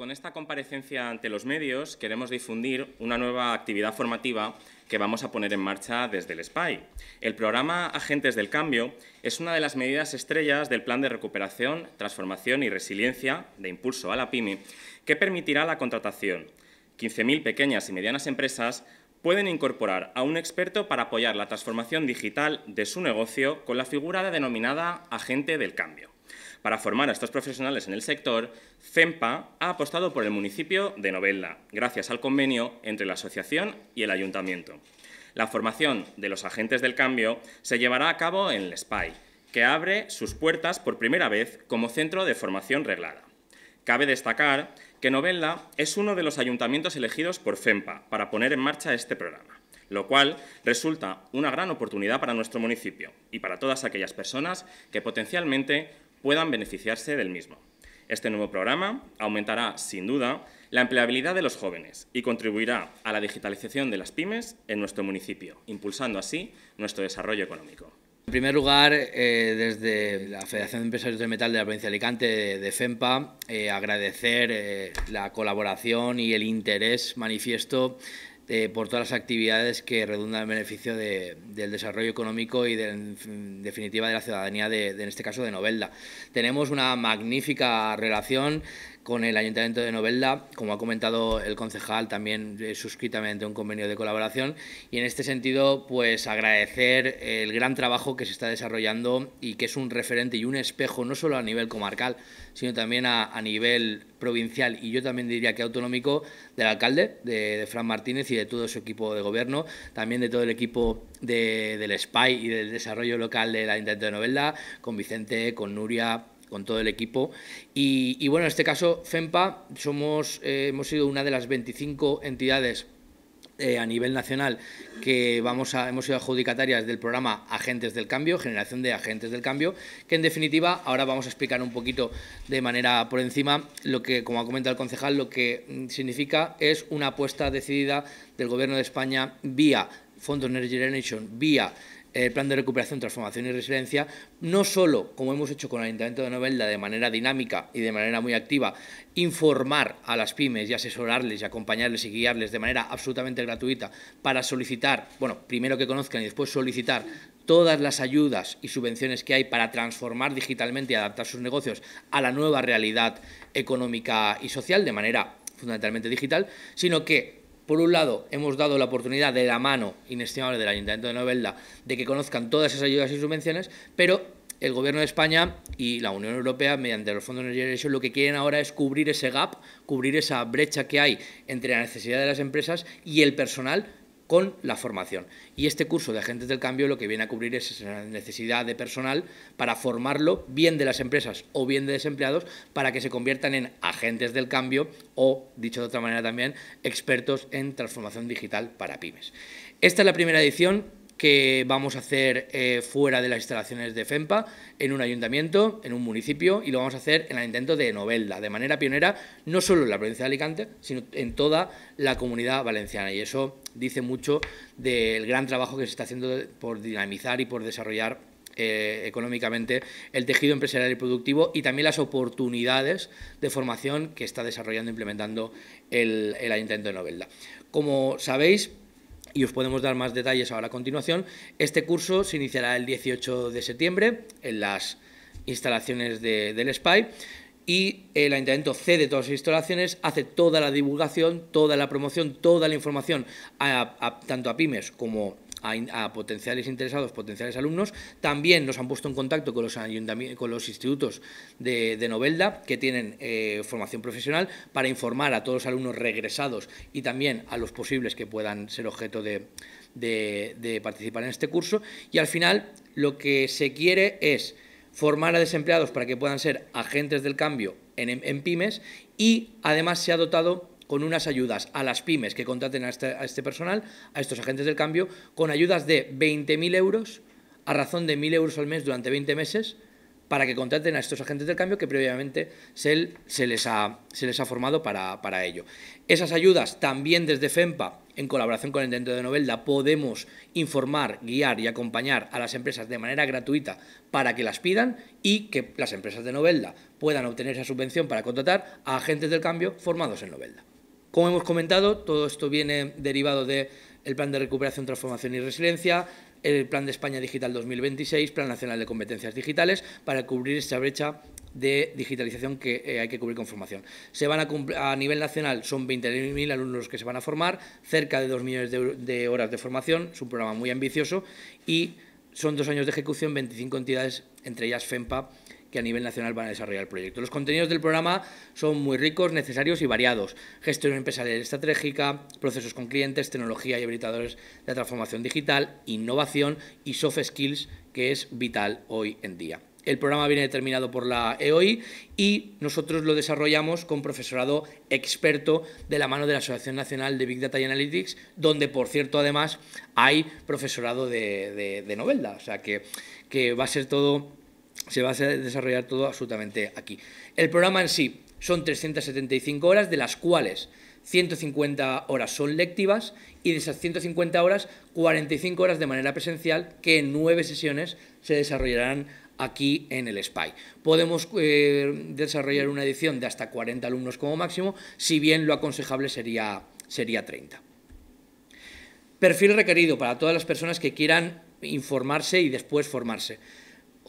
Con esta comparecencia ante los medios queremos difundir una nueva actividad formativa que vamos a poner en marcha desde el SPAI. El programa Agentes del Cambio es una de las medidas estrellas del Plan de Recuperación, Transformación y Resiliencia de Impulso a la PyME que permitirá la contratación. 15.000 pequeñas y medianas empresas pueden incorporar a un experto para apoyar la transformación digital de su negocio con la figura denominada Agente del Cambio. Para formar a estos profesionales en el sector, CEMPA ha apostado por el municipio de Novella, gracias al convenio entre la asociación y el ayuntamiento. La formación de los agentes del cambio se llevará a cabo en el SPAI, que abre sus puertas por primera vez como centro de formación reglada. Cabe destacar que Novella es uno de los ayuntamientos elegidos por FEMPA para poner en marcha este programa, lo cual resulta una gran oportunidad para nuestro municipio y para todas aquellas personas que potencialmente puedan beneficiarse del mismo. Este nuevo programa aumentará, sin duda, la empleabilidad de los jóvenes y contribuirá a la digitalización de las pymes en nuestro municipio, impulsando así nuestro desarrollo económico. En primer lugar, eh, desde la Federación de Empresarios del Metal de la provincia de Alicante, de, FEMPA, eh, agradecer eh, la colaboración y el interés manifiesto eh, por todas las actividades que redundan en beneficio del desarrollo económico y, en definitiva, de la ciudadanía, en este caso, de Novelda. Tenemos una magnífica relación con el Ayuntamiento de Novelda, como ha comentado el concejal, también eh, suscritamente un convenio de colaboración y en este sentido pues agradecer el gran trabajo que se está desarrollando y que es un referente y un espejo no solo a nivel comarcal, sino también a, nivel provincial y yo también diría que autonómico del alcalde, de, de, Fran Martínez y de todo su equipo de gobierno, también de todo el equipo del SPY y del desarrollo local del Ayuntamiento de Novelda, con Vicente, con Nuria, con todo el equipo. Y, bueno, en este caso, FEMPA, somos, eh, hemos sido una de las 25 entidades eh, a nivel nacional que vamos a, hemos sido adjudicatarias del programa Agentes del Cambio, Generación de Agentes del Cambio, que en definitiva ahora vamos a explicar un poquito de manera por encima lo que, como ha comentado el concejal, lo que mm, significa es una apuesta decidida del Gobierno de España vía Fondos Energy Generation, vía el plan de recuperación, transformación y resiliencia, no solo, como hemos hecho con el Ayuntamiento de Novelda, de manera dinámica y de manera muy activa, informar a las pymes y asesorarles y acompañarles y guiarles de manera absolutamente gratuita para solicitar, bueno, primero que conozcan y después solicitar todas las ayudas y subvenciones que hay para transformar digitalmente y adaptar sus negocios a la nueva realidad económica y social de manera fundamentalmente digital, sino que por un lado, hemos dado la oportunidad de la mano inestimable del Ayuntamiento de Novelda de que conozcan todas esas ayudas y subvenciones, pero el Gobierno de España y la Unión Europea, mediante los fondos de Generation, lo que quieren ahora es cubrir ese gap, cubrir esa brecha que hay entre la necesidad de las empresas y el personal con la formación. Y este curso de agentes del cambio lo que viene a cubrir es la necesidad de personal para formarlo, bien de las empresas o bien de desempleados, para que se conviertan en agentes del cambio o, dicho de otra manera también, expertos en transformación digital para pymes. Esta es la primera edición que vamos a hacer eh, fuera de las instalaciones de FEMPA, en un ayuntamiento, en un municipio, y lo vamos a hacer en el Ayuntamiento de Novelda, de manera pionera, no solo en la provincia de Alicante, sino en toda la comunidad valenciana. Y eso dice mucho del gran trabajo que se está haciendo por dinamizar y por desarrollar eh, económicamente el tejido empresarial y productivo y también las oportunidades de formación que está desarrollando e implementando el, el Ayuntamiento de Novelda. Como sabéis, y os podemos dar más detalles ahora a continuación. Este curso se iniciará el 18 de septiembre en las instalaciones del SPY y el ayuntamiento cede todas las instalaciones, hace toda la divulgación, toda la promoción, toda la información, tanto a pymes como a a, potenciales interesados, potenciales alumnos. También nos han puesto en contacto con los, con los institutos de, Novelda que tienen eh, formación profesional para informar a todos los alumnos regresados y también a los posibles que puedan ser objeto de, participar en este curso. Y al final lo que se quiere es formar a desempleados para que puedan ser agentes del cambio en pymes y además se ha dotado con unas ayudas a las pymes que contraten este, a este, personal, a estos agentes del cambio, con ayudas de 20.000 euros a razón de 1.000 euros al mes durante 20 meses para que contraten a estos agentes del cambio que previamente se, les, ha, formado para, para, ello. Esas ayudas también desde FEMPA, en colaboración con el Dentro de Novelda, podemos informar, guiar y acompañar a las empresas de manera gratuita para que las pidan y que las empresas de Novelda puedan obtener esa subvención para contratar a agentes del cambio formados en Novelda. Como hemos comentado, todo esto viene derivado del Plan de Recuperación, Transformación y Resiliencia, el Plan de España Digital 2026, Plan Nacional de Competencias Digitales, para cubrir esta brecha de digitalización que eh, hay que cubrir con formación. Se van a, a nivel nacional son 20.000 alumnos que se van a formar, cerca de 2 millones de, horas de formación, es un programa muy ambicioso y son dos años de ejecución, 25 entidades, entre ellas FEMPA, que a nivel nacional van a desarrollar el proyecto. Los contenidos del programa son muy ricos, necesarios y variados. Gestión empresarial estratégica, procesos con clientes, tecnología y habilitadores de transformación digital, innovación y soft skills, que es vital hoy en día. El programa viene determinado por la EOI y nosotros lo desarrollamos con profesorado experto de la mano de la Asociación Nacional de Big Data y Analytics, donde, por cierto, además hay profesorado de, de, O sea que va a ser todo se va a desarrollar todo absolutamente aquí. El programa en sí son 375 horas, de las cuales 150 horas son lectivas y de esas 150 horas, 45 horas de manera presencial, que en nueve sesiones se desarrollarán aquí en el SPY. Podemos eh, desarrollar una edición de hasta 40 alumnos como máximo, si bien lo aconsejable sería, sería 30. Perfil requerido para todas las personas que quieran informarse y después formarse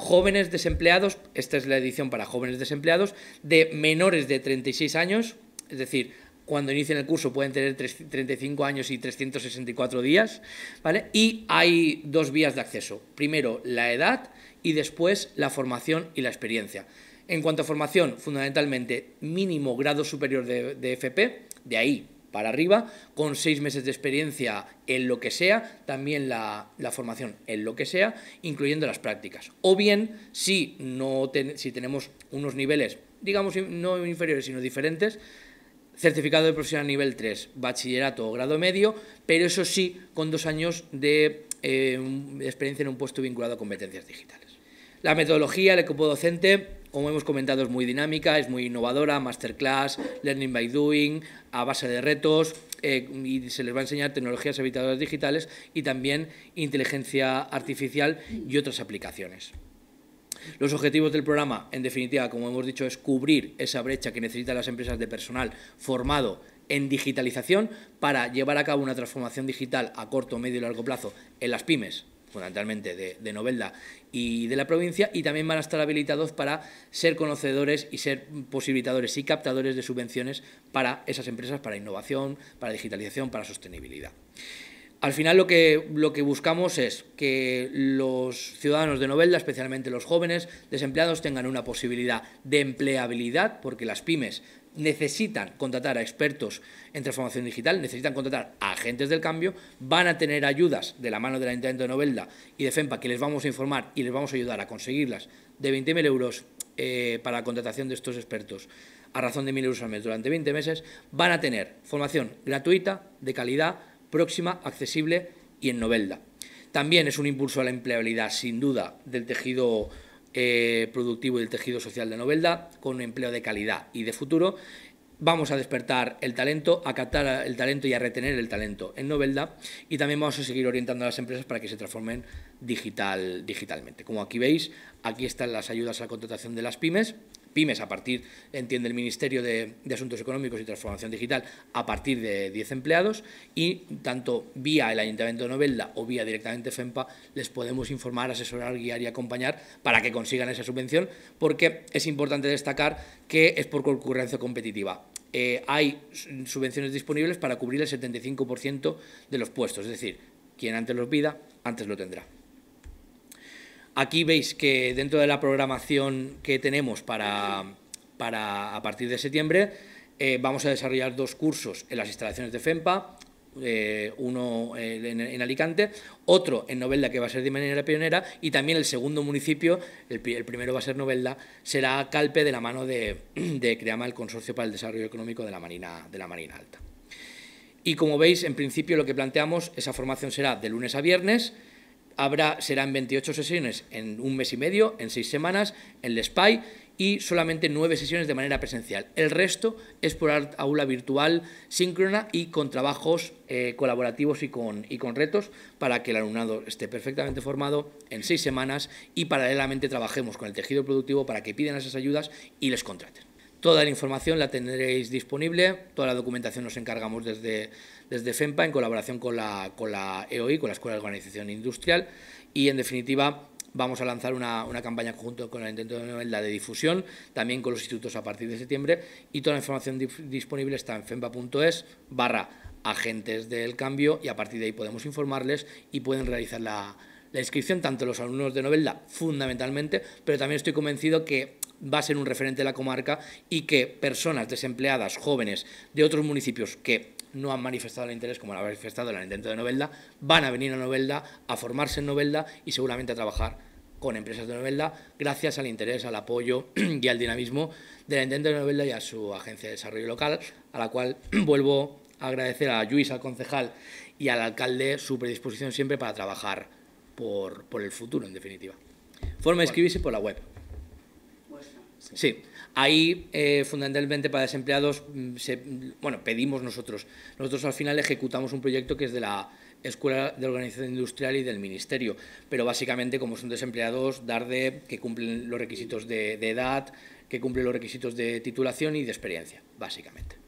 jóvenes desempleados, esta es la edición para jóvenes desempleados, de menores de 36 años, es decir, cuando inician el curso pueden tener 35 años y 364 días, ¿vale? Y hay dos vías de acceso. Primero, la edad y después la formación y la experiencia. En cuanto a formación, fundamentalmente mínimo grado superior de, de FP, de ahí para arriba, con seis meses de experiencia en lo que sea, también la, formación en lo que sea, incluyendo las prácticas. O bien, si, no si tenemos unos niveles, digamos, no inferiores, sino diferentes, certificado de profesional nivel 3, bachillerato o grado medio, pero eso sí, con dos años eh, de experiencia en un puesto vinculado a competencias digitales. La metodología, el equipo docente, como hemos comentado, es muy dinámica, es muy innovadora, masterclass, learning by doing, a base de retos, eh, y se les va a enseñar tecnologías habitadoras digitales y también inteligencia artificial y otras aplicaciones. Los objetivos del programa, en definitiva, como hemos dicho, es cubrir esa brecha que necesitan las empresas de personal formado en digitalización para llevar a cabo una transformación digital a corto, medio y largo plazo en las pymes fundamentalmente de, Novelda y de la provincia, y también van a estar habilitados para ser conocedores y ser posibilitadores y captadores de subvenciones para esas empresas, para innovación, para digitalización, para sostenibilidad. Al final lo que, lo que buscamos es que los ciudadanos de Novelda, especialmente los jóvenes desempleados, tengan una posibilidad de empleabilidad, porque las pymes necesitan contratar a expertos en transformación digital, necesitan contratar a agentes del cambio, van a tener ayudas de la mano del Ayuntamiento de Novelda y de FEMPA, que les vamos a informar y les vamos a ayudar a conseguirlas, de 20.000 euros eh, para la contratación de estos expertos a razón de 1.000 euros al mes durante 20 meses, van a tener formación gratuita, de calidad, próxima, accesible y en Novelda. También es un impulso a la empleabilidad, sin duda, del tejido eh, productivo y el tejido social de Novelda con un empleo de calidad y de futuro. Vamos a despertar el talento, a captar el talento y a retener el talento en Novelda y también vamos a seguir orientando a las empresas para que se transformen digital, digitalmente. Como aquí veis, aquí están las ayudas a la contratación de las pymes, pymes a partir, entiende el Ministerio de, Asuntos Económicos y Transformación Digital, a partir de 10 empleados y tanto vía el Ayuntamiento de Novelda o vía directamente FEMPA les podemos informar, asesorar, guiar y acompañar para que consigan esa subvención porque es importante destacar que es por concurrencia competitiva. Eh, hay subvenciones disponibles para cubrir el 75% de los puestos, es decir, quien antes los pida, antes lo tendrá. Aquí veis que dentro de la programación que tenemos para, a partir de septiembre, eh, vamos a desarrollar dos cursos en las instalaciones de FEMPA, eh, uno eh, en, Alicante, otro en Novelda, que va a ser de manera pionera, y también el segundo municipio, el, primero va a ser Novelda, será Calpe de la mano de, CREAMA, el Consorcio para el Desarrollo Económico de la, de la Marina Alta. Y como veis, en principio lo que planteamos, esa formación será de lunes a viernes, habrá, serán 28 sesiones en un mes y medio, en seis semanas, en el SPY, y solamente nueve sesiones de manera presencial. El resto es por aula virtual síncrona y con trabajos eh, colaborativos y con, y con retos para que el alumnado esté perfectamente formado en seis semanas y paralelamente trabajemos con el tejido productivo para que pidan esas ayudas y les contraten. Toda la información la tendréis disponible, toda la documentación nos encargamos desde, desde FEMPA en colaboración con la, con la EOI, con la Escuela de Organización Industrial, y en definitiva vamos a lanzar una, campaña conjunto con el intento de Novelda de difusión, también con los institutos a partir de septiembre, y toda la información disponible está en fempa.es barra agentes del cambio y a partir de ahí podemos informarles y pueden realizar la, la inscripción tanto los alumnos de Novelda fundamentalmente, pero también estoy convencido que va a ser un referente de la comarca y que personas desempleadas, jóvenes de otros municipios que no han manifestado el interés como lo ha manifestado en el intento de Novelda, van a venir a Novelda, a formarse en Novelda y seguramente a trabajar con empresas de Novelda, gracias al interés, al apoyo y al dinamismo de la intento de Novelda y a su agencia de desarrollo local, a la cual vuelvo a agradecer a Luis, al concejal y al alcalde su predisposición siempre para trabajar por, por el futuro, en definitiva. Forma de escribirse por la web. Sí. Ahí, eh, fundamentalmente para desempleados, mm, se, bueno, pedimos nosotros. Nosotros al final ejecutamos un proyecto que es de la Escuela de Organización Industrial y del Ministerio, pero básicamente, como son desempleados, dar de que cumplen los requisitos de, de edad, que cumplen los requisitos de titulación y de experiencia, básicamente.